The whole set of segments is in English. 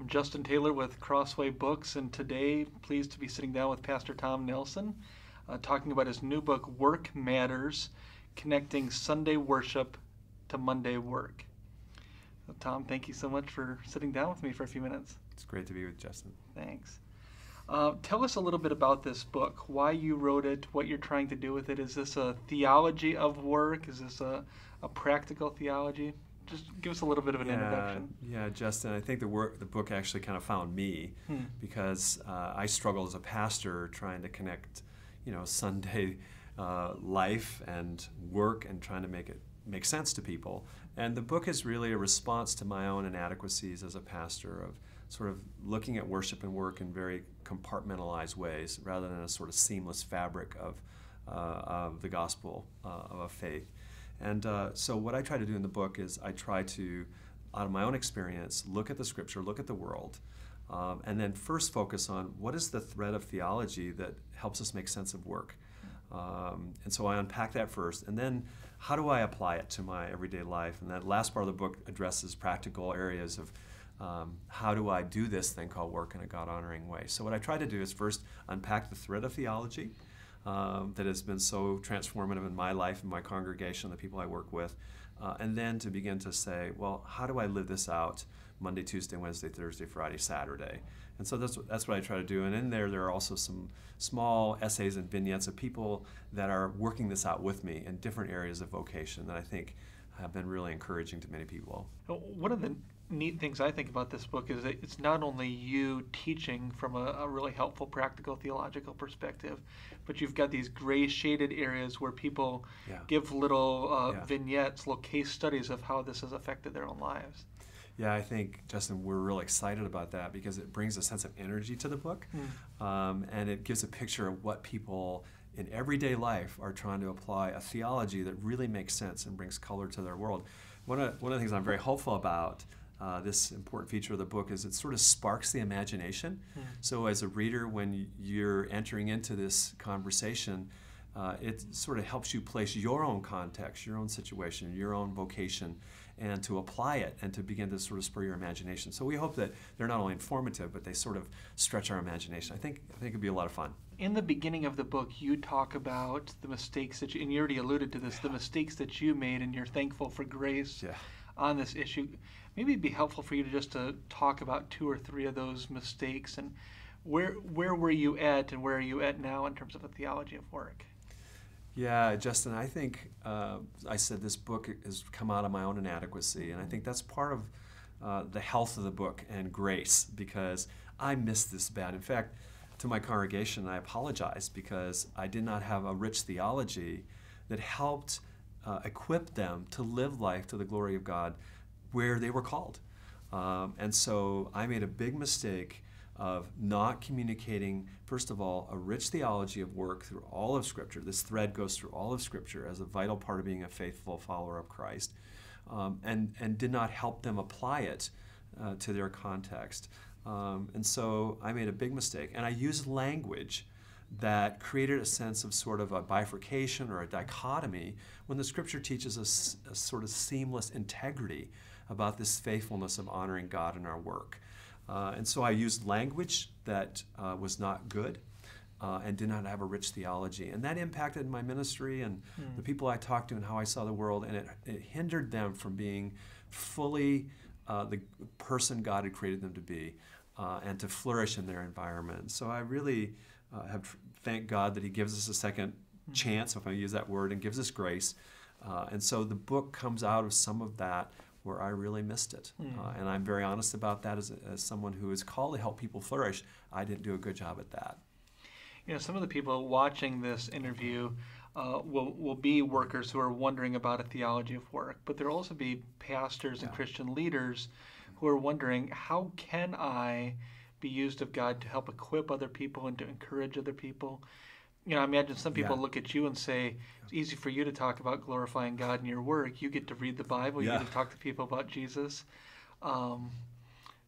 I'm Justin Taylor with Crossway Books, and today pleased to be sitting down with Pastor Tom Nelson, uh, talking about his new book, Work Matters, connecting Sunday worship to Monday work. So, uh, Tom, thank you so much for sitting down with me for a few minutes. It's great to be with Justin. Thanks. Uh, tell us a little bit about this book, why you wrote it, what you're trying to do with it. Is this a theology of work? Is this a, a practical theology? just give us a little bit of an yeah, introduction. Yeah, Justin, I think the work, the book actually kind of found me hmm. because uh, I struggle as a pastor trying to connect, you know, Sunday uh, life and work and trying to make it make sense to people. And the book is really a response to my own inadequacies as a pastor of sort of looking at worship and work in very compartmentalized ways rather than a sort of seamless fabric of, uh, of the gospel uh, of a faith. And uh, so, what I try to do in the book is I try to, out of my own experience, look at the scripture, look at the world, um, and then first focus on what is the thread of theology that helps us make sense of work. Um, and so I unpack that first, and then how do I apply it to my everyday life? And that last part of the book addresses practical areas of um, how do I do this thing called work in a God honoring way. So, what I try to do is first unpack the thread of theology, um, that has been so transformative in my life and my congregation, the people I work with. Uh, and then to begin to say, well, how do I live this out Monday, Tuesday, Wednesday, Thursday, Friday, Saturday? And so that's what, that's what I try to do. And in there, there are also some small essays and vignettes of people that are working this out with me in different areas of vocation that I think have been really encouraging to many people. One of the neat things I think about this book is that it's not only you teaching from a, a, really helpful practical theological perspective, but you've got these gray shaded areas where people yeah. give little uh, yeah. vignettes, little case studies of how this has affected their own lives. Yeah, I think Justin, we're really excited about that because it brings a sense of energy to the book, mm. um, and it gives a picture of what people in everyday life are trying to apply a theology that really makes sense and brings color to their world. One of, one of the things I'm very hopeful about uh, this important feature of the book is it sort of sparks the imagination. Yeah. Hmm. So as a reader, when you're entering into this conversation, uh, it sort of helps you place your own context, your own situation, your own vocation, and to apply it and to begin to sort of spur your imagination. So we hope that they're not only informative, but they sort of stretch our imagination. I think I think it'd be a lot of fun. In the beginning of the book, you talk about the mistakes that you, and you already alluded to this, yeah. the mistakes that you made, and you're thankful for grace yeah. on this issue maybe it'd be helpful for you to just to talk about two or three of those mistakes and where where were you at and where are you at now in terms of a theology of work? Yeah, Justin, I think uh, I said this book has come out of my own inadequacy, and I think that's part of uh, the health of the book and grace because I missed this bad. In fact, to my congregation, I apologize because I did not have a rich theology that helped uh, equip them to live life to the glory of God where they were called. Um, and so I made a big mistake of not communicating, first of all, a rich theology of work through all of Scripture. This thread goes through all of Scripture as a vital part of being a faithful follower of Christ, um, and, and did not help them apply it uh, to their context. Um, and so I made a big mistake. And I used language that created a sense of sort of a bifurcation or a dichotomy when the Scripture teaches us a, a sort of seamless integrity about this faithfulness of honoring God in our work. Uh, and so I used language that uh, was not good uh, and did not have a rich theology. And that impacted my ministry and mm. the people I talked to and how I saw the world, and it, it hindered them from being fully uh, the person God had created them to be uh, and to flourish in their environment. So I really uh, have thanked God that He gives us a second mm. chance, if I use that word, and gives us grace. and so the book comes out of some of that where I really missed it. Mm. Uh, hmm. and I'm very honest about that as, as someone who is called to help people flourish. I didn't do a good job at that. You know, some of the people watching this interview uh, will, will be workers who are wondering about a theology of work, but there'll also be pastors and Christian leaders who are wondering how can I be used of God to help equip other people and to encourage other people? you know, I imagine some people yeah. look at you and say, it's easy for you to talk about glorifying God in your work. You get to read the Bible, you get to talk to people about Jesus. Um,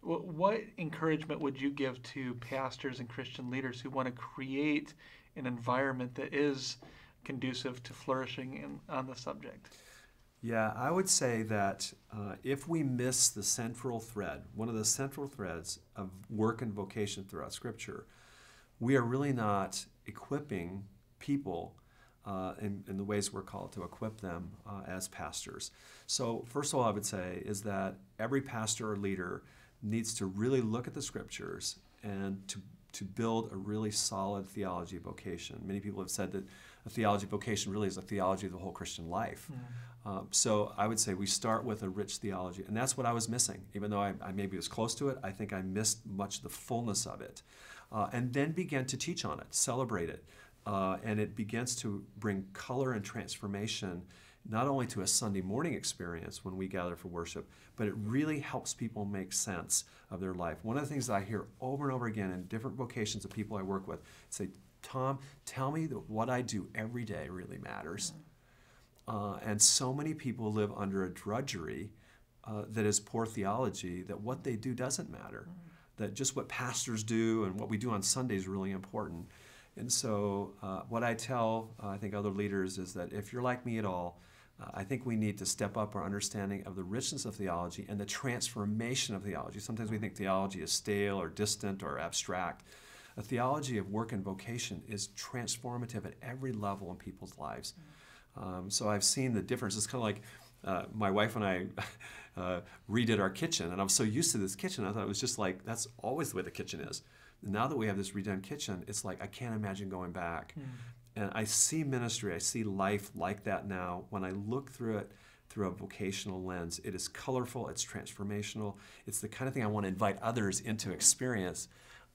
what, what encouragement would you give to pastors and Christian leaders who want to create an environment that is conducive to flourishing in, on the subject? Yeah, I would say that uh, if we miss the central thread, one of the central threads of work and vocation throughout Scripture, we are really not equipping people uh, in, in, the ways we're called to equip them uh, as pastors. So, first of all, I would say is that every pastor or leader needs to really look at the scriptures and to, to build a really solid theology vocation. Many people have said that a theology of vocation really is a theology of the whole Christian life. Yeah. Um, so I would say we start with a rich theology, and that's what I was missing. Even though I, I maybe was close to it, I think I missed much the fullness of it. Uh, and then began to teach on it, celebrate it. Uh, and it begins to bring color and transformation not only to a Sunday morning experience when we gather for worship, but it really helps people make sense of their life. One of the things that I hear over and over again in different vocations of people I work with say, Tom, tell me that what I do every day really matters. Uh, and so many people live under a drudgery uh, that is poor theology that what they do doesn't matter. That just what pastors do and what we do on Sunday is really important. And so, uh, what I tell, uh, I think, other leaders is that if you're like me at all, uh, I think we need to step up our understanding of the richness of theology and the transformation of theology. Sometimes we think theology is stale or distant or abstract. A theology of work and vocation is transformative at every level in people's lives. Um, so I've seen the difference. It's kind of like uh, my wife and I uh, redid our kitchen, and I'm so used to this kitchen, I thought it was just like that's always the way the kitchen is. Now that we have this redone kitchen, it's like I can't imagine going back. Mm. And I see ministry, I see life like that now. When I look through it through a vocational lens, it is colorful, it's transformational, it's the kind of thing I want to invite others into experience.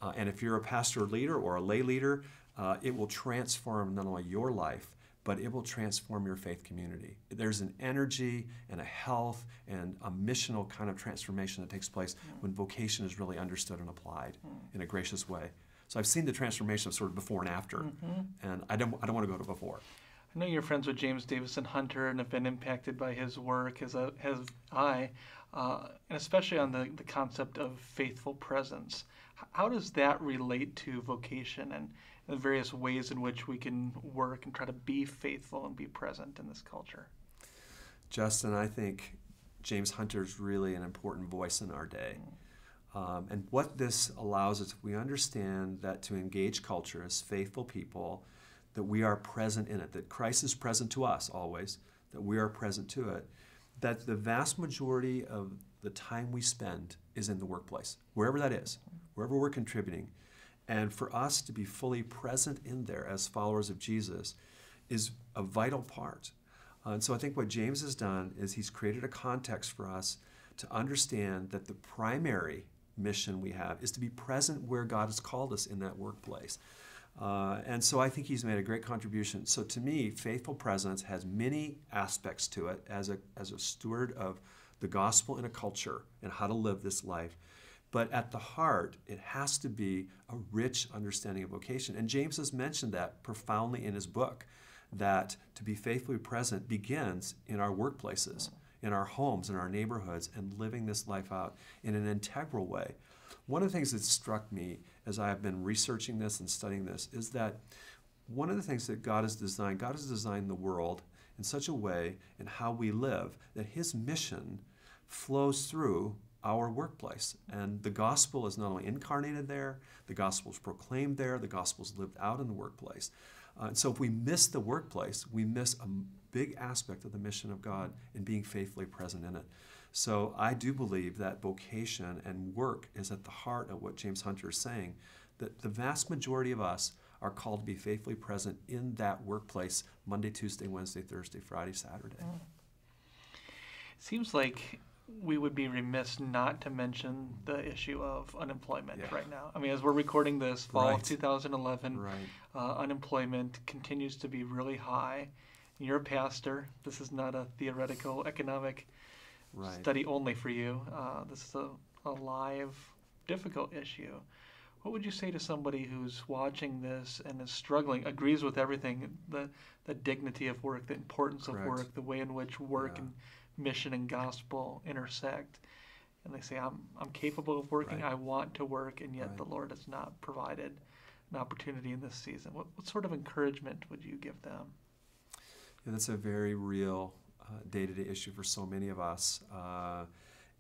Uh, and if you're a pastor or leader or a lay leader, uh, it will transform not only your life, but it will transform your faith community. There's an energy and a health and a missional kind of transformation that takes place mm. when vocation is really understood and applied mm. in a gracious way. So I've seen the transformation of sort of before and after, mm-hmm. and I don't, I don't want to go to before. I know you're friends with James Davison Hunter and have been impacted by his work as, a, as I, uh, and especially on the, the concept of faithful presence. How does that relate to vocation and the various ways in which we can work and try to be faithful and be present in this culture? Justin, I think James Hunter is really an important voice in our day. Mm. Um, and what this allows us, we understand that to engage culture as faithful people, that we are present in it, that Christ is present to us always, that we are present to it, that the vast majority of the time we spend is in the workplace, wherever that is. Mm wherever we're contributing. And for us to be fully present in there as followers of Jesus is a vital part. Uh, and so I think what James has done is he's created a context for us to understand that the primary mission we have is to be present where God has called us in that workplace. Uh, and so I think he's made a great contribution. So to me, faithful presence has many aspects to it as a, as a steward of the gospel in a culture and how to live this life. But at the heart, it has to be a rich understanding of vocation. And James has mentioned that profoundly in his book that to be faithfully present begins in our workplaces, in our homes, in our neighborhoods, and living this life out in an integral way. One of the things that struck me as I have been researching this and studying this is that one of the things that God has designed, God has designed the world in such a way and how we live that His mission flows through our workplace. And the gospel is not only incarnated there, the gospel is proclaimed there, the gospel is lived out in the workplace. Uh, and so if we miss the workplace, we miss a big aspect of the mission of God in being faithfully present in it. So I do believe that vocation and work is at the heart of what James Hunter is saying, that the vast majority of us are called to be faithfully present in that workplace Monday, Tuesday, Wednesday, Thursday, Friday, Saturday. Mm. Seems like we would be remiss not to mention the issue of unemployment yeah. right now. I mean, as we're recording this, fall right. of 2011, right. Uh, unemployment continues to be really high. You're a pastor. This is not a theoretical economic right. study only for you. Uh, this is a, a live, difficult issue. What would you say to somebody who's watching this and is struggling, agrees with everything the, the dignity of work, the importance Correct. of work, the way in which work yeah. and mission and gospel intersect. And they say, I'm, I'm capable of working, right. I want to work, and yet right. the Lord has not provided an opportunity in this season. What, what sort of encouragement would you give them? Yeah, that's a very real day to day issue for so many of us. Uh,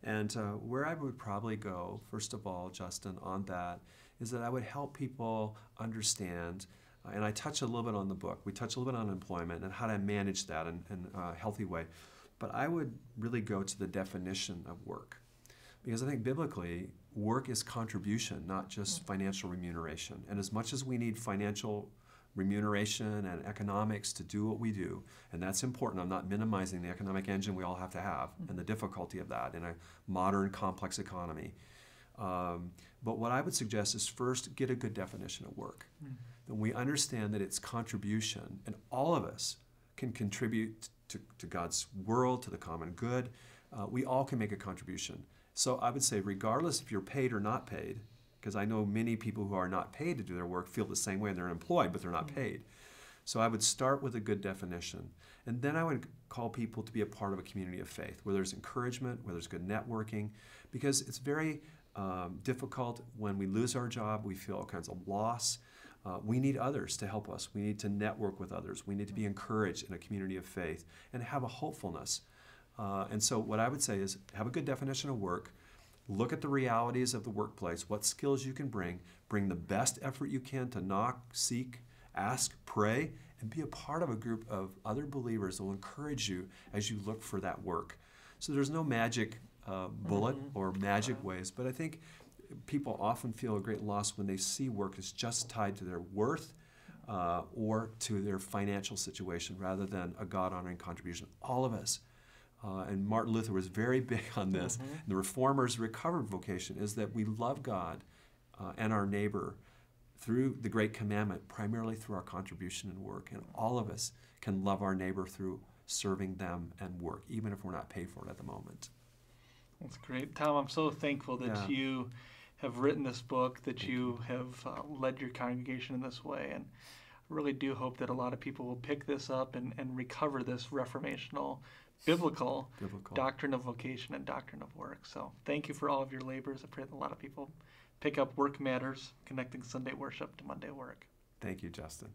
and uh, where I would probably go, first of all, Justin, on that, is that I would help people understand. Uh, and I touch a little bit on the book. We touch a little bit on employment and how to manage that in, in a healthy way. But I would really go to the definition of work. Because I think biblically, work is contribution, not just mm. financial remuneration. And as much as we need financial remuneration and economics to do what we do, and that's important. I'm not minimizing the economic engine we all have to have mm-hmm. and the difficulty of that in a modern, complex economy. Um, but what I would suggest is first get a good definition of work. Mm. Then we understand that it's contribution, and all of us can contribute to, to God's world, to the common good. Uh, we all can make a contribution. So I would say, regardless if you're paid or not paid, because I know many people who are not paid to do their work feel the same way and they're employed, but they're not mm-hmm. paid. So I would start with a good definition. And then I would call people to be a part of a community of faith, where there's encouragement, where there's good networking, because it's very um, difficult when we lose our job, we feel all kinds of loss. Uh, we need others to help us. We need to network with others. We need to be mm. encouraged in a community of faith and have a hopefulness. Uh, and so, what I would say is have a good definition of work, look at the realities of the workplace, what skills you can bring, bring the best effort you can to knock, seek, ask, pray, and be a part of a group of other believers that will encourage you as you look for that work. So, there's no magic uh, bullet mm -hmm. or magic uh-huh. ways, but I think people often feel a great loss when they see work as just tied to their worth uh, or to their financial situation rather than a God honoring contribution. All of us. Uh, and Martin Luther was very big on this. Mm-hmm. The Reformers' recovered vocation is that we love God uh, and our neighbor through the Great Commandment, primarily through our contribution and work. And all of us can love our neighbor through serving them and work, even if we're not paid for it at the moment. That's great. Tom, I'm so thankful that yeah. you have written this book, that you have uh, led your congregation in this way. And I really do hope that a lot of people will pick this up and, and recover this reformational, biblical, biblical doctrine of vocation and doctrine of work. So thank you for all of your labors. I pray that a lot of people pick up work matters, connecting Sunday worship to Monday work. Thank you, Justin.